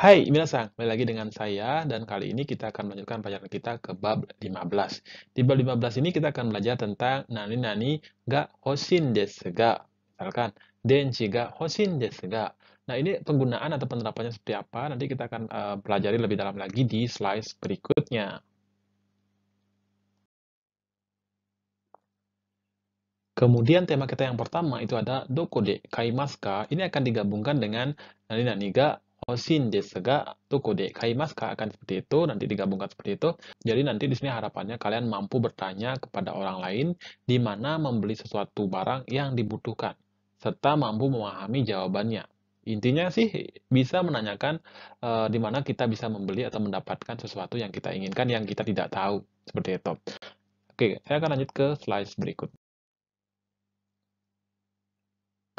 Hai, minasang. Kembali lagi dengan saya dan kali ini kita akan melanjutkan pelajaran kita ke bab 15. Di bab 15 ini kita akan belajar tentang nani-nani ga hoshin desu ga. Misalkan, denchi ga hoshin desu ga. Nah, ini penggunaan atau penerapannya seperti apa? Nanti kita akan uh, pelajari lebih dalam lagi di slide berikutnya. Kemudian tema kita yang pertama itu ada doko dokode kaimaska. Ini akan digabungkan dengan nani-nani ga Osin Desega Toko de Kaimaska akan seperti itu, nanti digabungkan seperti itu. Jadi nanti di sini harapannya kalian mampu bertanya kepada orang lain di mana membeli sesuatu barang yang dibutuhkan, serta mampu memahami jawabannya. Intinya sih bisa menanyakan e, di mana kita bisa membeli atau mendapatkan sesuatu yang kita inginkan yang kita tidak tahu, seperti itu. Oke, saya akan lanjut ke slide berikut.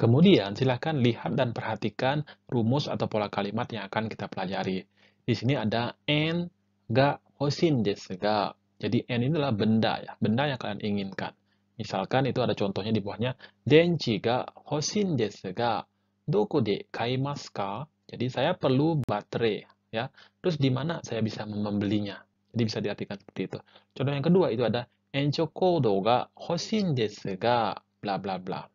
Kemudian silahkan lihat dan perhatikan rumus atau pola kalimat yang akan kita pelajari. Di sini ada n ga hosin desu Jadi n ini adalah benda ya, benda yang kalian inginkan. Misalkan itu ada contohnya di bawahnya denchi ga hosin desu ga doko de kaimasu ka? Jadi saya perlu baterai ya. Terus di mana saya bisa membelinya? Jadi bisa diartikan seperti itu. Contoh yang kedua itu ada encho kodo ga hosin desu ga bla bla bla.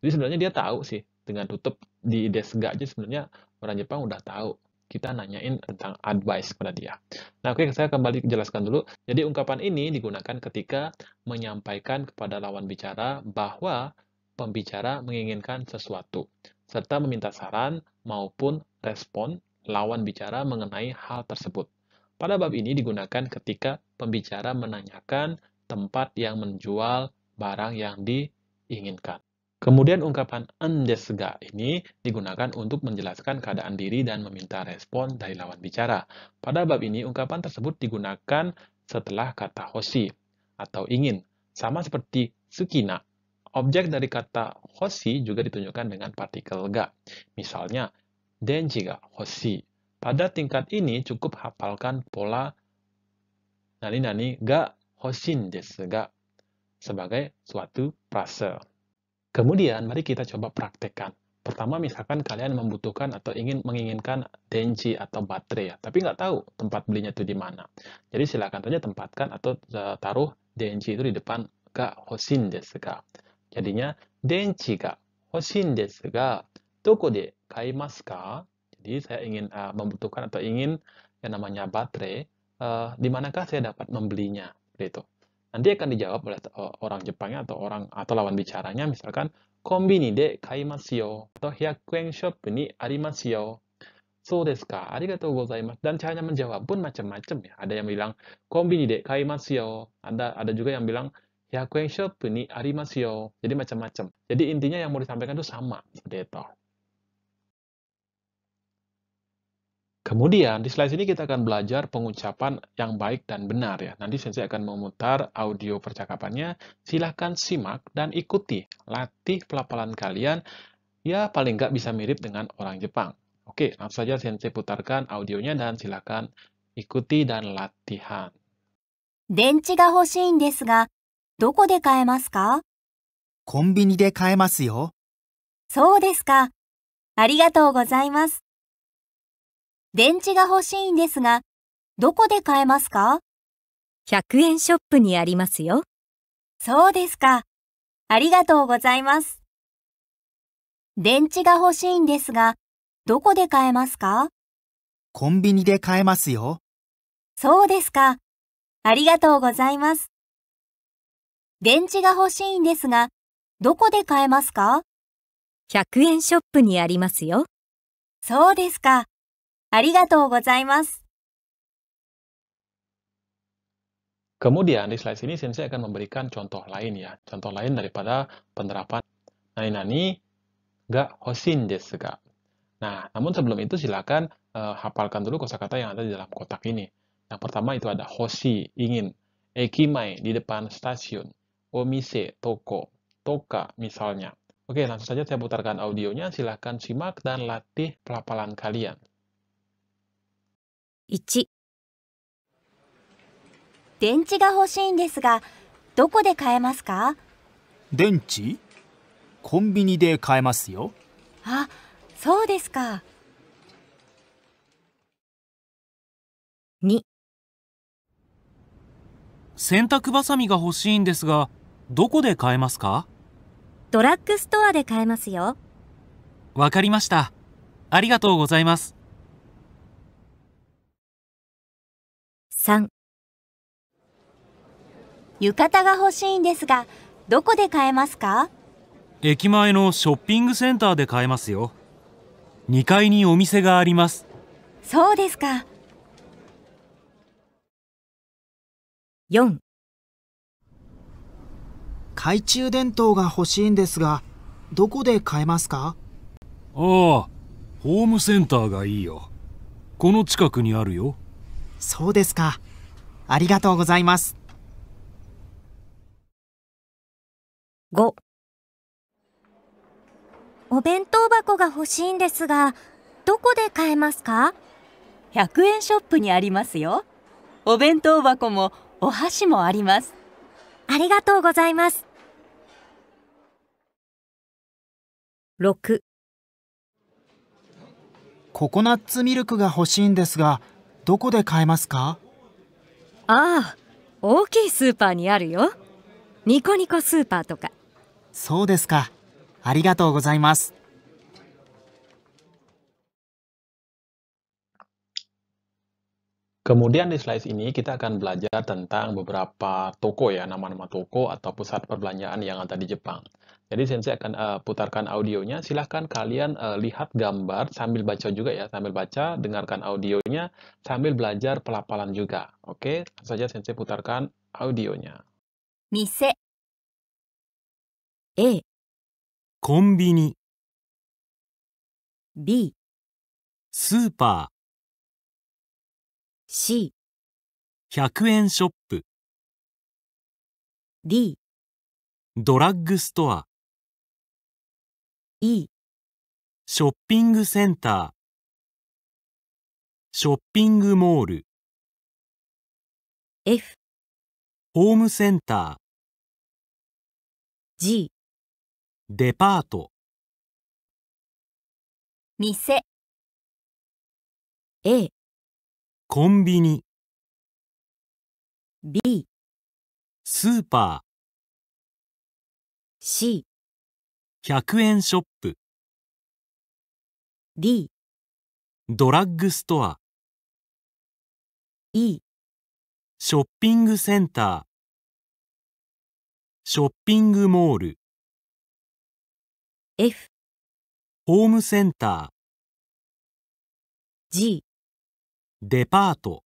Jadi sebenarnya dia tahu sih dengan tutup di Desga aja sebenarnya orang Jepang udah tahu kita nanyain tentang advice kepada dia. Nah, oke, saya kembali jelaskan dulu. Jadi, ungkapan ini digunakan ketika menyampaikan kepada lawan bicara bahwa pembicara menginginkan sesuatu, serta meminta saran maupun respon lawan bicara mengenai hal tersebut. Pada bab ini digunakan ketika pembicara menanyakan tempat yang menjual barang yang diinginkan. Kemudian ungkapan andesga ini digunakan untuk menjelaskan keadaan diri dan meminta respon dari lawan bicara. Pada bab ini, ungkapan tersebut digunakan setelah kata hoshi atau ingin. Sama seperti sukina, objek dari kata hoshi juga ditunjukkan dengan partikel ga. Misalnya, denji ga hoshi. Pada tingkat ini cukup hafalkan pola nani-nani ga hoshin desu ga sebagai suatu frase. Kemudian, mari kita coba praktekkan. Pertama, misalkan kalian membutuhkan atau ingin menginginkan denci atau baterai ya, tapi nggak tahu tempat belinya itu di mana. Jadi silakan saja tempatkan atau e, taruh denci itu di depan ga hosin desu ga. Jadinya denci ga hosin desu ga toko de kaimasu ka? Jadi saya ingin uh, membutuhkan atau ingin yang namanya baterai, uh, di manakah saya dapat membelinya? Seperti itu nanti akan dijawab oleh eh, orang Jepangnya atau orang atau lawan bicaranya misalkan kombini de yo atau hyakuen shop ni yo so desu ka arigatou gozaimasu dan caranya menjawab pun macam-macam ya ada yang bilang kombini de yo ada ada juga yang bilang hyakuen shop ni yo jadi macam-macam jadi intinya yang mau disampaikan itu sama seperti itu Kemudian di slide ini kita akan belajar pengucapan yang baik dan benar ya. Nanti Sensei akan memutar audio percakapannya. Silahkan simak dan ikuti. Latih pelapalan kalian ya paling nggak bisa mirip dengan orang Jepang. Oke, langsung saja Sensei putarkan audionya dan silahkan ikuti dan latihan. ga? Doko ka? ka? yo. So gozaimasu. 電池が欲しいんですが、どこで買えますか ?100 円ショップにありますよ。そうですか。ありがとうございます。電池が欲しいんですが、どこで買えますかコンビニで買えますよ。そうですか。ありがとうございます。電池が欲しいんですが、どこで買えますか ?100 円ショップにありますよ。そうですか。ありがとうございます。Kemudian di slide sini Sensei akan memberikan contoh lain ya. Contoh lain daripada penerapan nani-nani ga hosin desu ga. Nah, namun sebelum itu silakan uh, hafalkan dulu kosakata yang ada di dalam kotak ini. Yang pertama itu ada hoshi, ingin, ekimai di depan stasiun, omise, toko, toka misalnya. Oke, langsung saja saya putarkan audionya. silakan simak dan latih pelafalan kalian. 1電池が欲しいんですがどこで買えますか電池コンビニで買えますよあそうですか2洗濯バサミが欲しいんですがどこで買えますかドラッグストアで買えますよわかりましたありがとうございます3浴衣が欲しいんですがどこで買えますか駅前のショッピングセンターで買えますよ2階にお店がありますそうですか4懐中電灯が欲しいんですがどこで買えますかああホームセンターがいいよこの近くにあるよそうですか。ありがとうございます。5お弁当箱が欲しいんですが、どこで買えますか ?100 円ショップにありますよ。お弁当箱もお箸もあります。ありがとうございます。6ココナッツミルクが欲しいんですが、どこで買えますかああ大きいスーパーにあるよニコニコスーパーとかそうですかありがとうございます Kemudian di slide ini kita akan belajar tentang beberapa toko ya, nama-nama toko atau pusat perbelanjaan yang ada di Jepang. Jadi Sensei akan uh, putarkan audionya. Silahkan kalian uh, lihat gambar sambil baca juga ya, sambil baca, dengarkan audionya, sambil belajar pelapalan juga. Oke, okay? saja Sensei putarkan audionya. Mise. E. Konbini. B. Super. C 100円ショップ D ドラッグストア E ショッピングセンターショッピングモール F ホームセンター G デパート店 A コンビニ B スーパー C 100円ショップ D ドラッグストア E ショッピングセンターショッピングモール F ホームセンター G デパート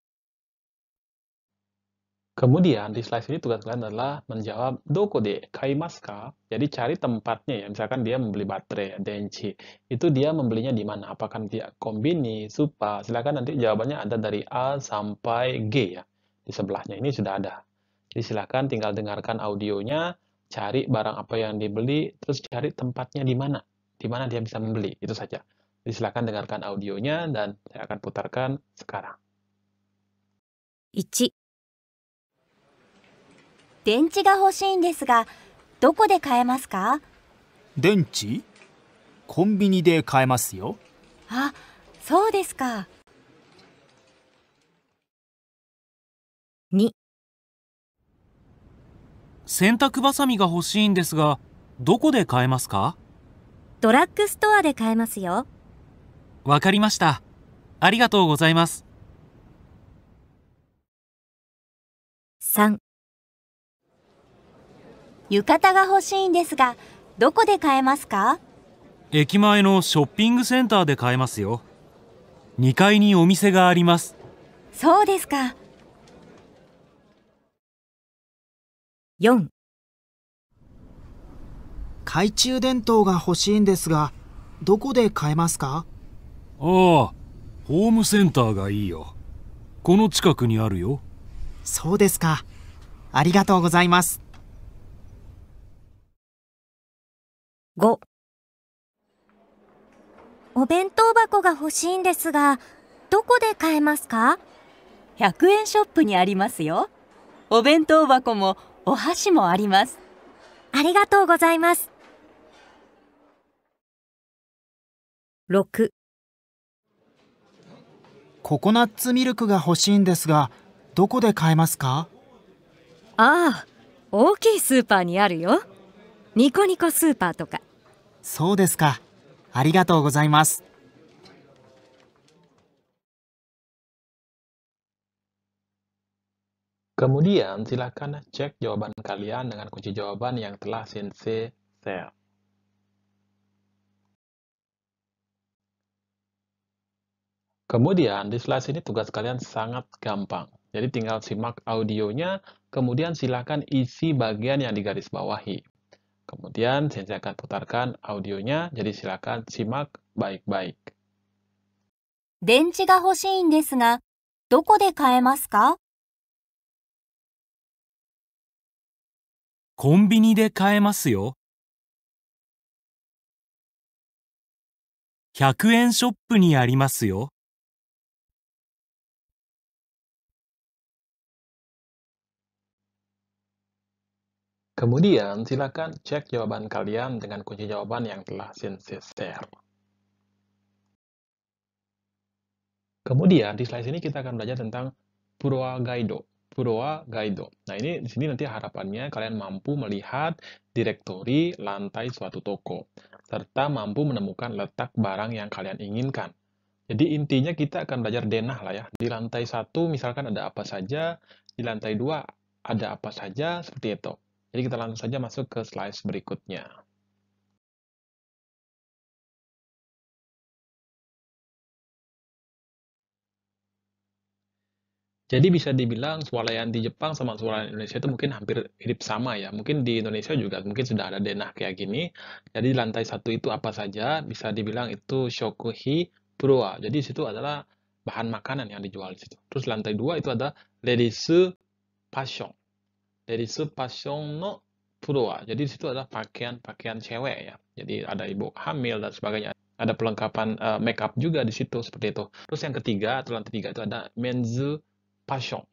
Kemudian di slide ini tugas kalian adalah menjawab doko de kaimasu ka? Jadi cari tempatnya ya. Misalkan dia membeli baterai denchi. Itu dia membelinya di mana? Apakah dia kombini, supa? Silakan nanti jawabannya ada dari A sampai G ya. Di sebelahnya ini sudah ada. Jadi silakan tinggal dengarkan audionya, cari barang apa yang dibeli, terus cari tempatnya di mana. Di mana dia bisa membeli. Itu saja. Jadi silakan dengarkan audionya dan saya akan putarkan sekarang. 1電池が欲しいんですがどこで買えますか電池コンビニで買えますよあそうですか2洗濯バサミが欲しいんですがどこで買えますかドラッグストアで買えますよわかりましたありがとうございます3浴衣が欲しいんですがどこで買えますか駅前のショッピングセンターで買えますよ2階にお店がありますそうですか4懐中電灯が欲しいんですがどこで買えますかああホームセンターがいいよこの近くにあるよそうですかありがとうございます5お弁当箱が欲しいんですが、どこで買えますか ?100 円ショップにありますよ。お弁当箱もお箸もあります。ありがとうございます。6ココナッツミルクが欲しいんですが、どこで買えますかああ、大きいスーパーにあるよ。Kemudian silakan cek jawaban kalian dengan kunci jawaban yang telah Sensei share. Kemudian, di slide ini tugas kalian sangat gampang. Jadi tinggal simak audionya, kemudian silakan isi bagian yang digarisbawahi. Kemudian saya akan putarkan audionya, jadi silakan simak baik-baik. 電池が欲しいんですが、どこで買えますかコンビニで買えますよ。100円ショップにありますよ。Kemudian, silakan cek jawaban kalian dengan kunci jawaban yang telah Sensei share. Kemudian, di slide ini kita akan belajar tentang Purwa Gaido. Purwa Gaido. Nah, ini di sini nanti harapannya kalian mampu melihat direktori lantai suatu toko, serta mampu menemukan letak barang yang kalian inginkan. Jadi intinya kita akan belajar denah lah ya. Di lantai satu misalkan ada apa saja, di lantai dua ada apa saja, seperti itu. Jadi kita langsung saja masuk ke slide berikutnya. Jadi bisa dibilang swalayan di Jepang sama swalayan Indonesia itu mungkin hampir mirip sama ya. Mungkin di Indonesia juga mungkin sudah ada denah kayak gini. Jadi lantai satu itu apa saja bisa dibilang itu shokuhi purwa. Jadi situ adalah bahan makanan yang dijual di situ. Terus lantai dua itu ada ladies fashion dari no purwa. Ah. Jadi di situ adalah pakaian-pakaian cewek ya. Jadi ada ibu hamil dan sebagainya. Ada pelengkapan uh, eh, make up juga di situ seperti itu. Terus yang ketiga atau lantai tiga itu ada menzu pasion.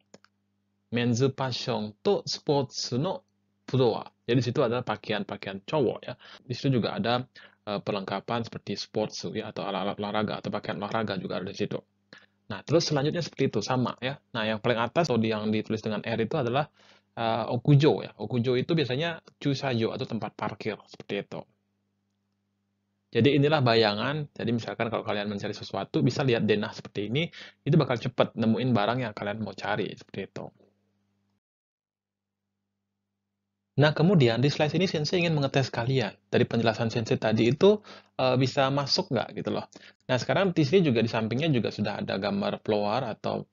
Menzu pasion to sports no purwa. Ah. Jadi di situ adalah pakaian-pakaian cowok ya. Di situ juga ada uh, perlengkapan seperti sports ya atau alat-alat olahraga atau pakaian olahraga juga ada di situ. Nah, terus selanjutnya seperti itu sama ya. Nah, yang paling atas atau yang ditulis dengan R itu adalah uh, Okujo ya. Okujo itu biasanya Chusajo atau tempat parkir seperti itu. Jadi inilah bayangan. Jadi misalkan kalau kalian mencari sesuatu bisa lihat denah seperti ini, itu bakal cepat nemuin barang yang kalian mau cari seperti itu. Nah, kemudian di slide ini Sensei ingin mengetes kalian. Dari penjelasan Sensei tadi itu e, bisa masuk nggak gitu loh. Nah, sekarang di sini juga di sampingnya juga sudah ada gambar flower atau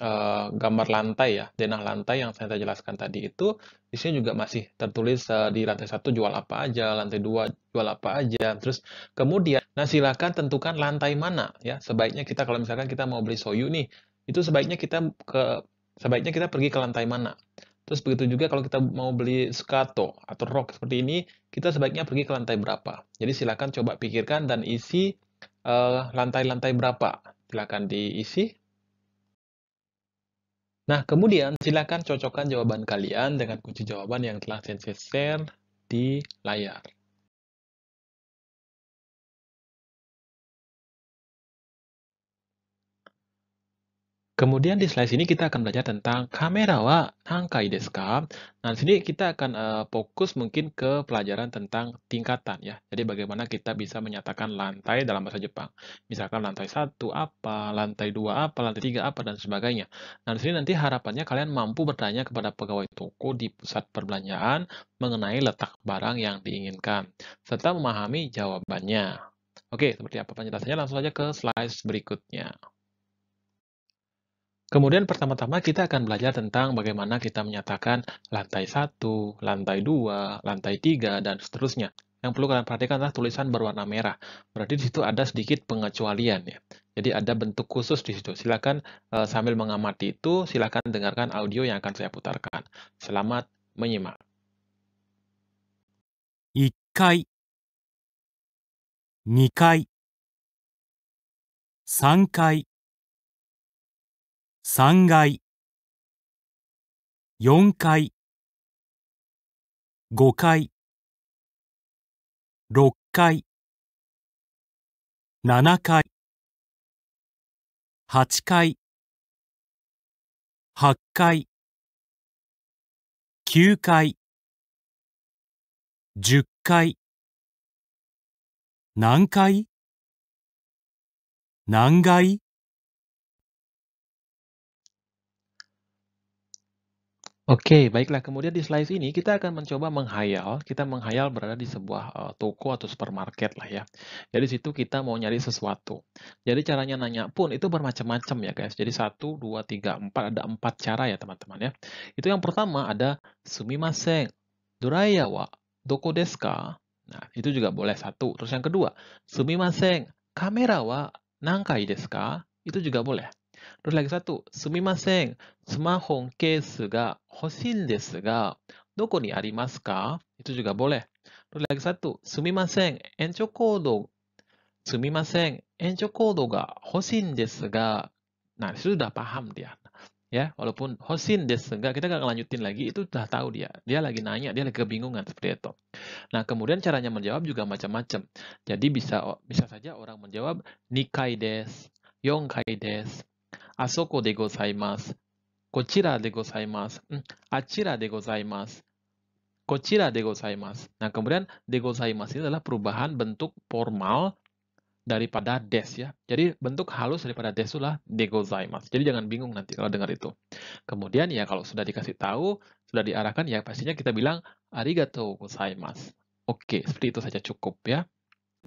uh, gambar lantai ya, denah lantai yang saya jelaskan tadi itu di sini juga masih tertulis uh, di lantai satu jual apa aja, lantai dua jual apa aja. Terus kemudian nah silakan tentukan lantai mana ya. Sebaiknya kita kalau misalkan kita mau beli soyu nih, itu sebaiknya kita ke sebaiknya kita pergi ke lantai mana. Terus begitu juga kalau kita mau beli skato atau rok seperti ini, kita sebaiknya pergi ke lantai berapa. Jadi silakan coba pikirkan dan isi eh, lantai-lantai uh, berapa. Silakan diisi Nah, kemudian silakan cocokkan jawaban kalian dengan kunci jawaban yang telah saya share di layar. Kemudian di slide ini kita akan belajar tentang kamera wa tangkai desu ka. Nah, di sini kita akan uh, fokus mungkin ke pelajaran tentang tingkatan ya. Jadi bagaimana kita bisa menyatakan lantai dalam bahasa Jepang. Misalkan lantai 1 apa, lantai 2 apa, lantai 3 apa dan sebagainya. Nah, di sini nanti harapannya kalian mampu bertanya kepada pegawai toko di pusat perbelanjaan mengenai letak barang yang diinginkan serta memahami jawabannya. Oke, seperti apa penjelasannya langsung saja ke slide berikutnya. Kemudian pertama-tama kita akan belajar tentang bagaimana kita menyatakan lantai 1, lantai 2, lantai 3, dan seterusnya. Yang perlu kalian perhatikan adalah tulisan berwarna merah. Berarti di situ ada sedikit pengecualian ya. Jadi ada bentuk khusus di situ. Silakan e, sambil mengamati itu, silakan dengarkan audio yang akan saya putarkan. Selamat menyimak. 1階2階3階3階4階5階6階7階8階8階9階10階何階何階 Oke, baiklah. Kemudian di slide ini kita akan mencoba menghayal, kita menghayal berada di sebuah uh, toko atau supermarket lah ya. Jadi situ kita mau nyari sesuatu. Jadi caranya nanya pun itu bermacam-macam ya guys. Jadi satu dua tiga empat ada empat cara ya teman-teman ya. Itu yang pertama ada sumimasen, doraya wa doko deska. Nah, itu juga boleh satu. Terus yang kedua, sumimasen, kamera wa nankai deska Itu juga boleh. Terus lagi satu, sumimasen, smartphone case ga hoshin desu ga, doko ni arimasu ka? Itu juga boleh. Terus lagi satu, sumimasen, encho kodo, sumimasen, encho kodo ga hoshin desu ga. Nah, sudah paham dia. Ya, walaupun hosin desu ga, kita gak lanjutin lagi, itu sudah tahu dia. Dia lagi nanya, dia lagi kebingungan seperti itu. Nah, kemudian caranya menjawab juga macam-macam. Jadi bisa bisa saja orang menjawab nikai desu, yongkai des, Nah kemudian de ini adalah perubahan bentuk formal daripada des ya. Jadi bentuk halus daripada des itulah de Jadi jangan bingung nanti kalau dengar itu. Kemudian ya kalau sudah dikasih tahu, sudah diarahkan ya pastinya kita bilang arigato gozaimasu. Oke, seperti itu saja cukup ya.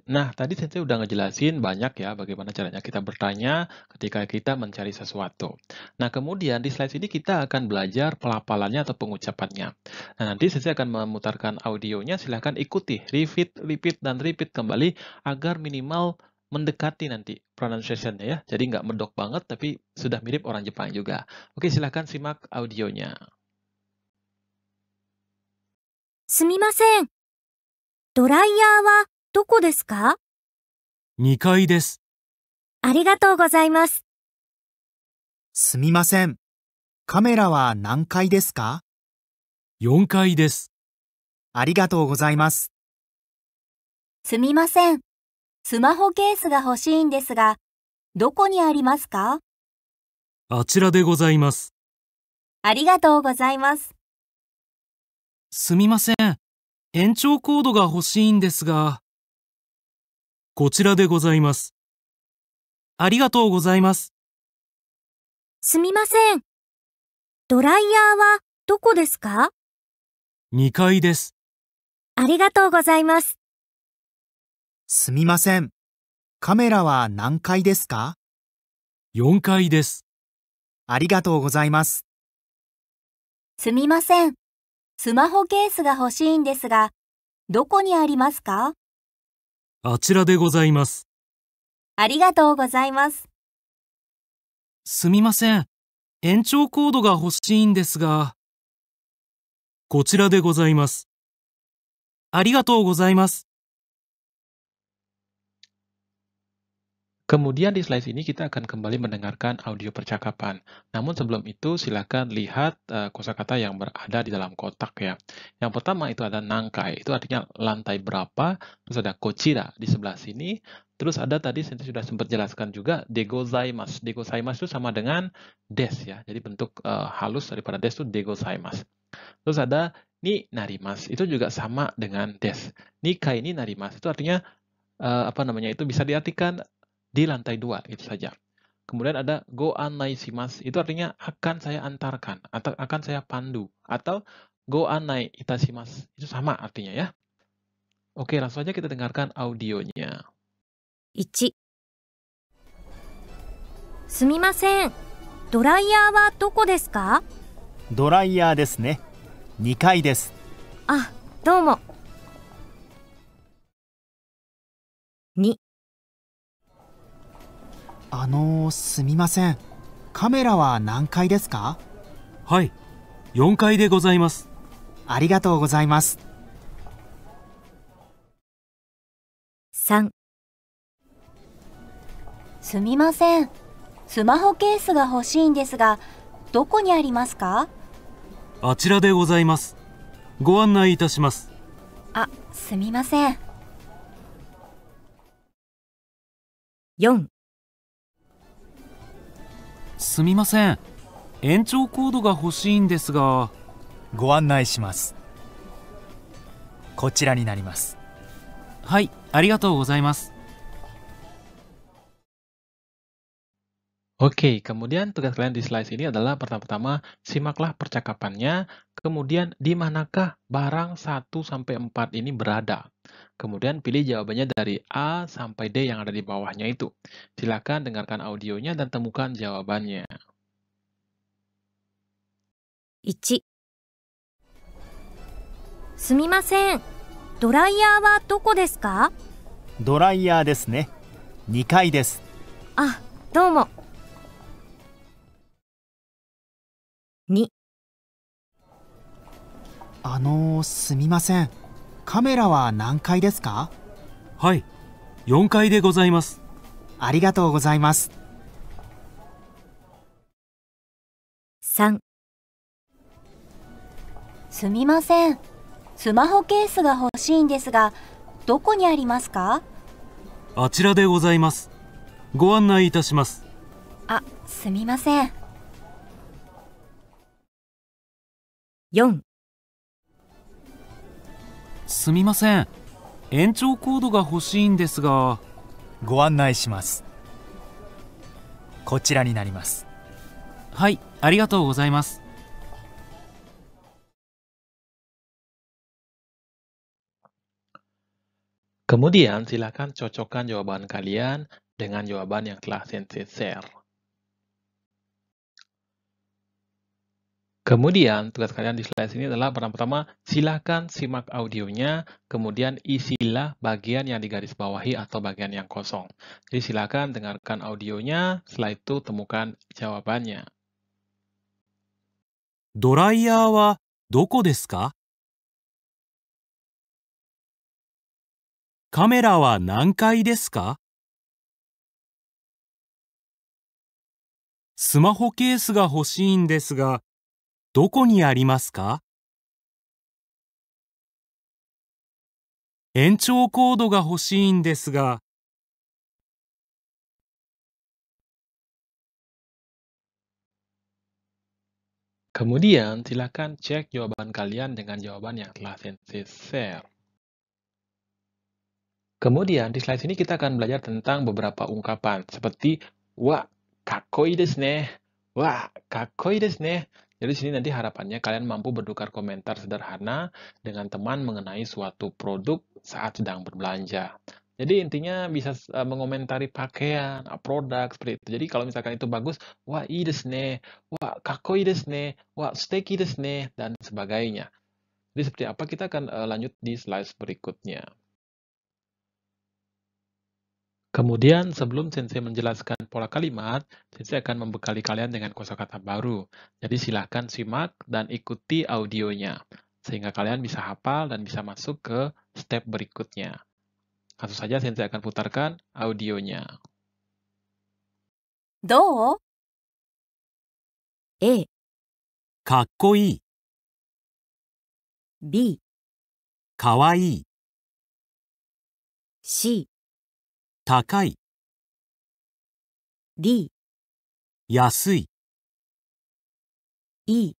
Nah, tadi Sensei udah ngejelasin banyak ya bagaimana caranya kita bertanya ketika kita mencari sesuatu. Nah, kemudian di slide ini kita akan belajar pelapalannya atau pengucapannya. Nah, nanti Sensei akan memutarkan audionya, silahkan ikuti, repeat, repeat, dan repeat kembali agar minimal mendekati nanti pronunciation-nya ya. Jadi nggak medok banget, tapi sudah mirip orang Jepang juga. Oke, silahkan simak audionya. すみません。ドライヤーはどこですか ?2 階です。ありがとうございます。すみません。カメラは何階ですか ?4 階です。ありがとうございます。すみません。スマホケースが欲しいんですが、どこにありますかあちらでございます。ありがとうございます。すみません。延長コードが欲しいんですが。こちらでございます。ありがとうございます。すみません。ドライヤーはどこですか ?2 階です。ありがとうございます。すみません。カメラは何階ですか ?4 階です。ありがとうございます。すみません。スマホケースが欲しいんですが、どこにありますかあちらでございます。ありがとうございます。すみません。延長コードが欲しいんですが。こちらでございます。ありがとうございます。Kemudian di slide ini kita akan kembali mendengarkan audio percakapan. Namun sebelum itu silakan lihat uh, kosakata yang berada di dalam kotak ya. Yang pertama itu ada nangkai, itu artinya lantai berapa, terus ada kochira di sebelah sini, terus ada tadi saya sudah sempat jelaskan juga degozaimas. Degozaimas itu sama dengan des ya. Jadi bentuk uh, halus daripada des itu degozaimas. Terus ada ni narimas, itu juga sama dengan des. Nikai ni narimas itu artinya uh, apa namanya itu bisa diartikan di lantai dua itu saja. Kemudian ada go anai simas, itu artinya akan saya antarkan atau akan saya pandu atau go anai itasimas. Itu sama artinya ya. Oke, langsung aja kita dengarkan audionya. Ichi. 1. すみません。ドライヤーはどこですかドライヤーですね。2階です。あ、どうも。あのすみませんカメラは何階ですかはい4階でございますありがとうございます3すみませんスマホケースが欲しいんですがどこにありますかあちらでございますご案内いたしますあすみません4すみません延長コードが欲しいんですがご案内しますこちらになりますはいありがとうございます Oke, kemudian tugas kalian di slide ini adalah pertama-tama simaklah percakapannya, kemudian di manakah barang 1 sampai 4 ini berada. Kemudian pilih jawabannya dari A sampai D yang ada di bawahnya itu. Silakan dengarkan audionya dan temukan jawabannya. 1すみません。ドライヤーはどこですかドライヤーですね。2階です。あ、どうも。2あのすみませんカメラは何階ですかはい4階でございますありがとうございます3すみませんスマホケースが欲しいんですがどこにありますかあちらでございますご案内いたしますあすみません4すみません延長コードが欲しいんですがご案内しますこちらになりますはいありがとうございます Kemudian silakan cocokkan jawaban kalian dengan jawaban yang telah Sensei share. Kemudian tugas kalian di slide ini adalah pertama-tama silakan simak audionya, kemudian isilah bagian yang digaris bawahi atau bagian yang kosong. Jadi silakan dengarkan audionya, setelah itu temukan jawabannya. ga? どこにありますか延長コードが欲しいんですが、Kemudian, silakan cek jawaban kalian dengan jawaban yang telah Sensei share. Kemudian, di slide ini kita akan belajar tentang beberapa ungkapan, seperti wa h kakoi desu ne, wa h kakoi desu ne, Jadi sini nanti harapannya kalian mampu bertukar komentar sederhana dengan teman mengenai suatu produk saat sedang berbelanja. Jadi intinya bisa e, mengomentari pakaian, e, produk seperti itu. Jadi kalau misalkan itu bagus, wah ii desu wah kako ii desu wah steak i desu dan sebagainya. Jadi seperti apa kita akan e, lanjut di slide berikutnya. Kemudian, sebelum Sensei menjelaskan pola kalimat, Sensei akan membekali kalian dengan kosakata baru. Jadi silahkan simak dan ikuti audionya, sehingga kalian bisa hafal dan bisa masuk ke step berikutnya. Langsung saja Sensei akan putarkan audionya. Do? E. Kawaii. C. 高い D 安い E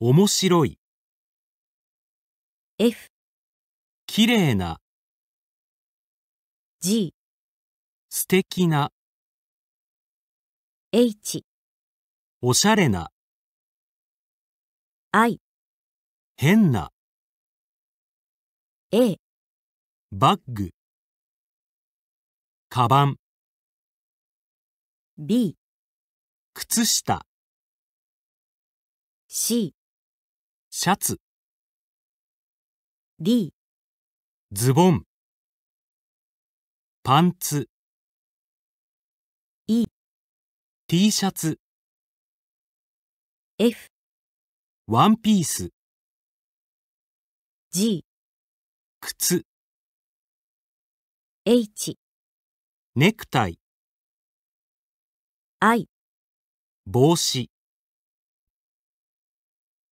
面白い F 綺麗な G 素敵な H おしゃれな I 変な A バッグカバン B 靴下 C シャツ D ズボンパンツ E T シャツ F ワンピース G 靴 H ネクタイ、愛、帽子、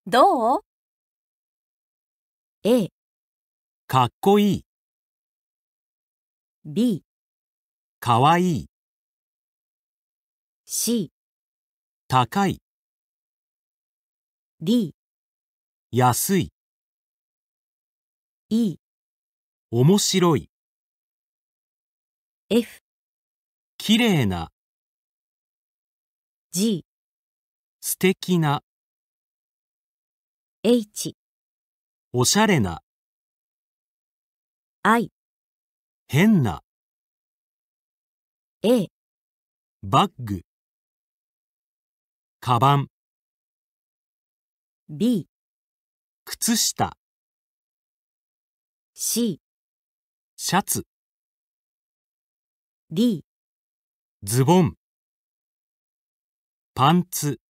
どう ?A、かっこいい、B、かわいい、C、高い、D、安い、E、面白い、F きれいな G 素敵な H おしゃれな I 変な A バッグカバン B 靴下 C シャツ D ズボンパンツ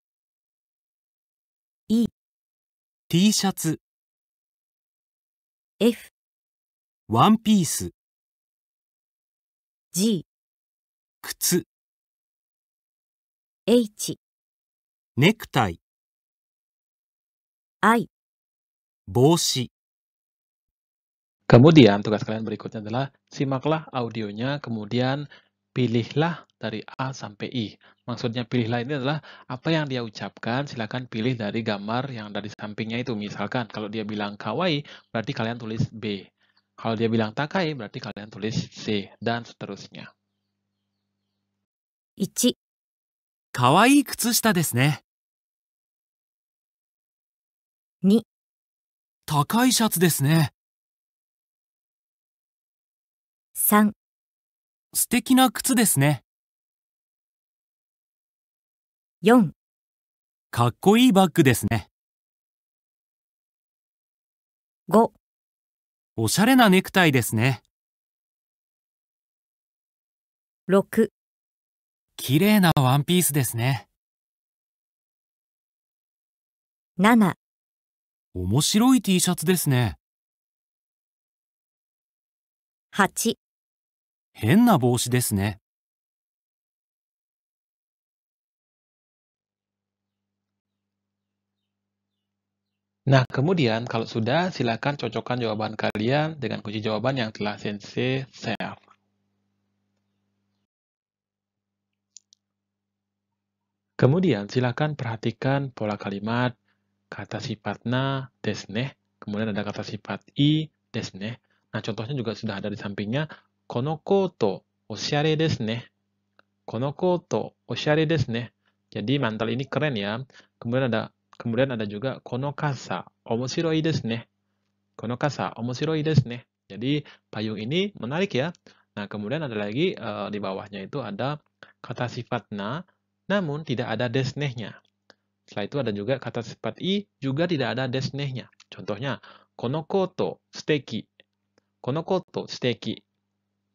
E T シャツ F ワンピース G 靴 H ネクタイ I 帽子 Kemudian tugas kalian berikutnya adalah simaklah audionya, kemudian pilihlah dari A sampai I. Maksudnya pilihlah ini adalah apa yang dia ucapkan, silakan pilih dari gambar yang dari sampingnya itu. Misalkan kalau dia bilang kawaii, berarti kalian tulis B. Kalau dia bilang takai, berarti kalian tulis C, dan seterusnya. 1. Kawaii ne. 3. 素敵な靴ですね。4かっこいいバッグですね。5おしゃれなネクタイですね。6綺麗なワンピースですね。7面白い T シャツですね。8変な帽子ですね Nah, kemudian kalau sudah, silakan cocokkan jawaban kalian dengan kunci jawaban yang telah Sensei share. Kemudian silakan perhatikan pola kalimat kata sifat na desne, kemudian ada kata sifat i desne. Nah, contohnya juga sudah ada di sampingnya このコートおしゃれですね。このコートおしゃれですね。Jadi mantel ini keren ya. Kemudian ada kemudian ada juga kono kasa, omoshiroi desu ne. Kono kasa, omoshiroi desu ne. Jadi payung ini menarik ya. Nah, kemudian ada lagi e, di bawahnya itu ada kata sifat na namun tidak ada nya. Setelah itu ada juga kata sifat i juga tidak ada desnehnya. Contohnya kono koto steki. Kono koto steki.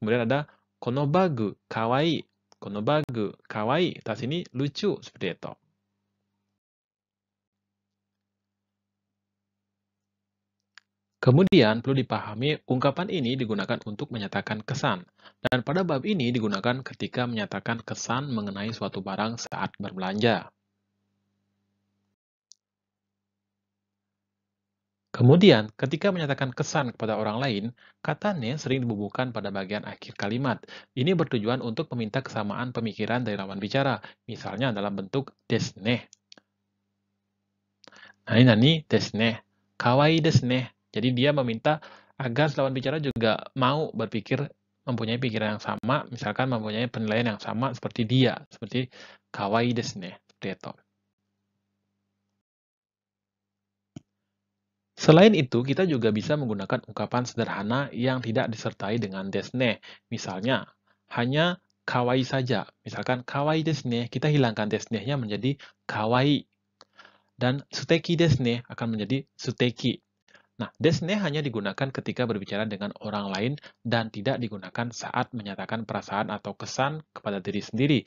Kemudian ada konobagu kawaii. Konobagu kawaii. Tas ini lucu seperti itu. Kemudian perlu dipahami ungkapan ini digunakan untuk menyatakan kesan. Dan pada bab ini digunakan ketika menyatakan kesan mengenai suatu barang saat berbelanja. Kemudian, ketika menyatakan kesan kepada orang lain, kata ne sering dibubuhkan pada bagian akhir kalimat. Ini bertujuan untuk meminta kesamaan pemikiran dari lawan bicara, misalnya dalam bentuk desne. Nani nani desne, kawaii desne. Jadi dia meminta agar lawan bicara juga mau berpikir mempunyai pikiran yang sama, misalkan mempunyai penilaian yang sama seperti dia, seperti kawaii desne, seperti itu. Selain itu, kita juga bisa menggunakan ungkapan sederhana yang tidak disertai dengan desne. Misalnya, hanya kawaii saja. Misalkan kawaii desne, kita hilangkan desne-nya menjadi kawaii. Dan suteki desne akan menjadi suteki. Nah, desne hanya digunakan ketika berbicara dengan orang lain dan tidak digunakan saat menyatakan perasaan atau kesan kepada diri sendiri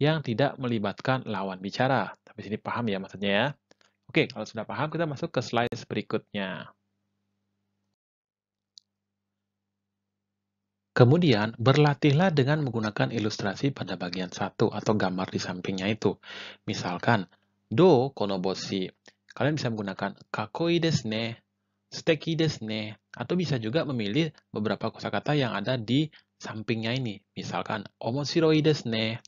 yang tidak melibatkan lawan bicara. Tapi sini paham ya maksudnya ya. Oke, kalau sudah paham, kita masuk ke slide berikutnya. Kemudian, berlatihlah dengan menggunakan ilustrasi pada bagian satu atau gambar di sampingnya itu. Misalkan, do konoboshi. Kalian bisa menggunakan kakoi desu ne, steki desu ne, atau bisa juga memilih beberapa kosakata yang ada di sampingnya ini. Misalkan, omoshiroi desu ne,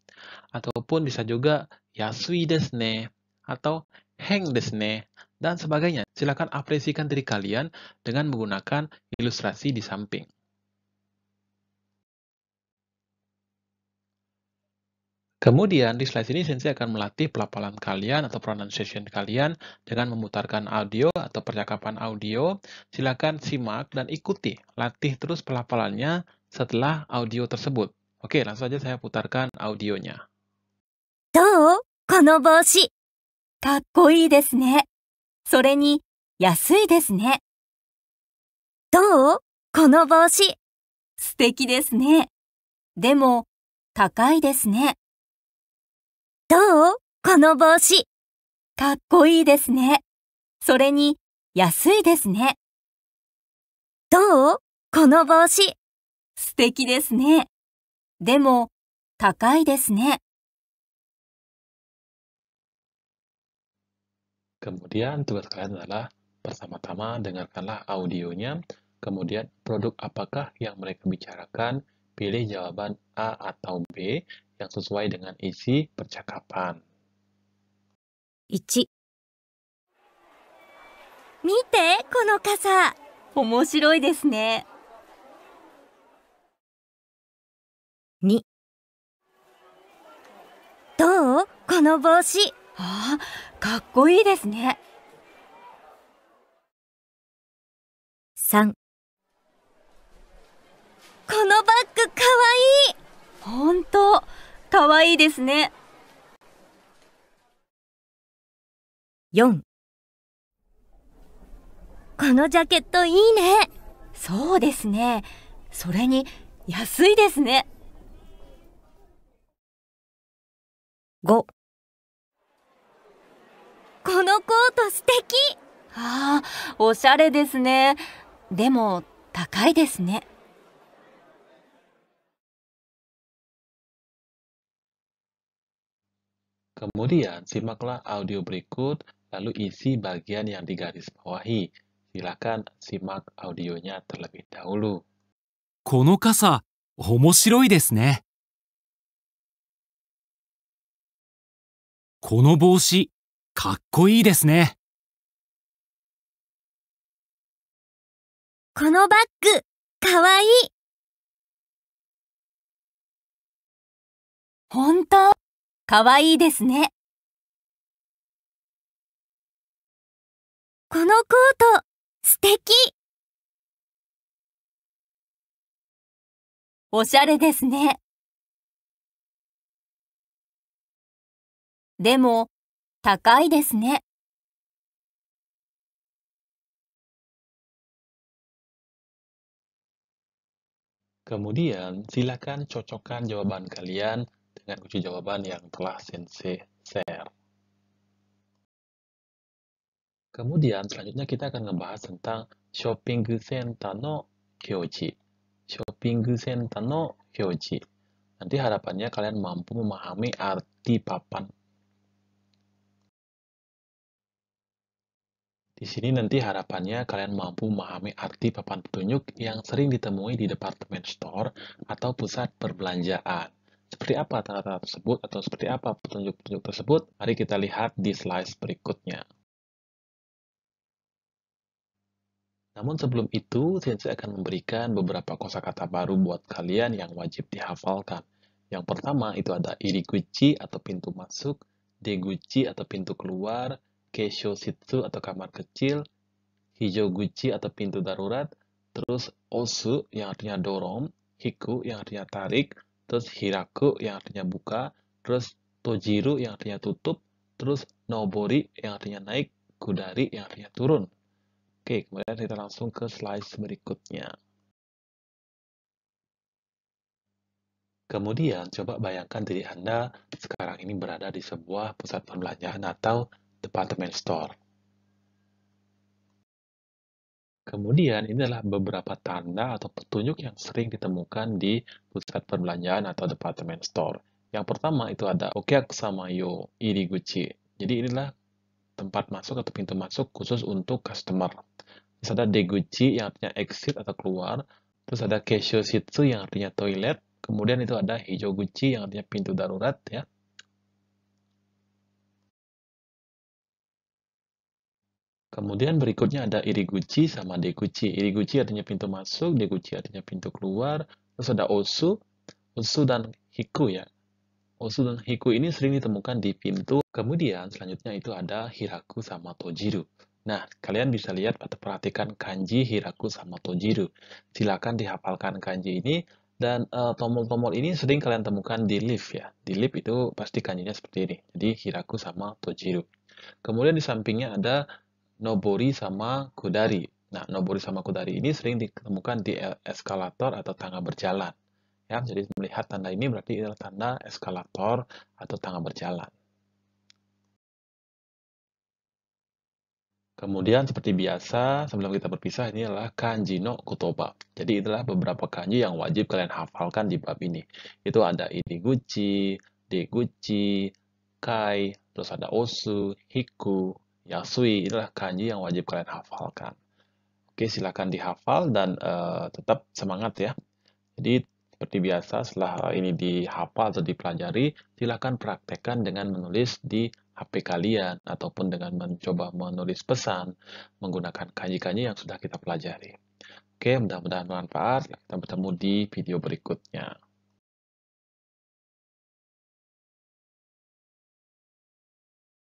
ataupun bisa juga yasui desu ne, atau hang desne, dan sebagainya. Silakan apresikan diri kalian dengan menggunakan ilustrasi di samping. Kemudian di slide ini Sensei akan melatih pelafalan kalian atau pronunciation kalian dengan memutarkan audio atau percakapan audio. Silakan simak dan ikuti, latih terus pelafalannya setelah audio tersebut. Oke, langsung saja saya putarkan audionya. kono boshi. かっこいいですね。それに、安いですね。どうこの帽子。素敵ですね。でも、高いですね。どうこの帽子。かっこいいですね。それに、安いですね。どうこの帽子。素敵ですね。でも、高いですね。Kemudian tugas kalian adalah pertama-tama dengarkanlah audionya, kemudian produk apakah yang mereka bicarakan, pilih jawaban A atau B yang sesuai dengan isi percakapan. 1ああ、かっこいいですね。3このバッグかわいい本当かわいいですね。4このジャケットいいねそうですね。それに安いですね。5素敵ああ、おしゃれですね。でも、高いですね。Kemudian, simaklah audio berikut, lalu isi bagian yang digaris bawahi. Silakan simak audionya terlebih dahulu. この傘、面白いですね。この帽子、かっこいいですね。このバッグ、かわいい。本当かわいいですね。このコート、素敵おしゃれですね。でも、高いですね。Kemudian, silakan cocokkan jawaban kalian dengan kunci jawaban yang telah Sensei share. Kemudian, selanjutnya kita akan membahas tentang shopping center no kyoji, Shopping center no kyoji. Nanti harapannya kalian mampu memahami arti papan Di sini nanti harapannya kalian mampu memahami arti papan petunjuk yang sering ditemui di department store atau pusat perbelanjaan. Seperti apa tanda-tanda tersebut atau seperti apa petunjuk-petunjuk tersebut? Mari kita lihat di slide berikutnya. Namun sebelum itu, Sensei akan memberikan beberapa kosakata baru buat kalian yang wajib dihafalkan. Yang pertama itu ada iriguchi atau pintu masuk, deguchi atau pintu keluar, situ atau kamar kecil, Hijoguchi atau pintu darurat, terus Osu yang artinya dorong, Hiku yang artinya tarik, terus Hiraku yang artinya buka, terus Tojiru yang artinya tutup, terus Nobori yang artinya naik, Kudari yang artinya turun. Oke, kemudian kita langsung ke slide berikutnya. Kemudian, coba bayangkan diri Anda sekarang ini berada di sebuah pusat perbelanjaan atau Department store. Kemudian ini adalah beberapa tanda atau petunjuk yang sering ditemukan di pusat perbelanjaan atau Department store. Yang pertama itu ada sama iri Iriguchi. Jadi inilah tempat masuk atau pintu masuk khusus untuk customer. Terus ada Deguchi yang artinya exit atau keluar. Terus ada Keshoshitsu yang artinya toilet. Kemudian itu ada Hijoguchi yang artinya pintu darurat ya. Kemudian berikutnya ada iriguchi sama dekuchi. Iriguchi artinya pintu masuk, dekuchi artinya pintu keluar. Terus ada osu, osu dan hiku ya. Osu dan hiku ini sering ditemukan di pintu. Kemudian selanjutnya itu ada hiraku sama tojiru. Nah, kalian bisa lihat atau perhatikan kanji hiraku sama tojiru. Silakan dihafalkan kanji ini dan eh, tombol-tombol uh, ini sering kalian temukan di lift ya. Di lift itu pasti kanjinya seperti ini. Jadi hiraku sama tojiru. Kemudian di sampingnya ada Nobori sama Kudari. Nah, Nobori sama Kudari ini sering ditemukan di eskalator atau tangga berjalan. Ya, jadi melihat tanda ini berarti ini adalah tanda eskalator atau tangga berjalan. Kemudian seperti biasa, sebelum kita berpisah, ini adalah kanji no kutoba. Jadi itulah beberapa kanji yang wajib kalian hafalkan di bab ini. Itu ada idiguchi, deguchi, kai, terus ada osu, hiku, Yasui inilah kanji yang wajib kalian hafalkan. Oke, silahkan dihafal dan uh, tetap semangat ya. Jadi seperti biasa setelah eh, ini dihafal atau dipelajari, silahkan praktekkan dengan menulis di HP kalian ataupun dengan mencoba menulis pesan menggunakan kanji-kanji yang sudah kita pelajari. Oke, mudah-mudahan bermanfaat. Kita bertemu di video berikutnya.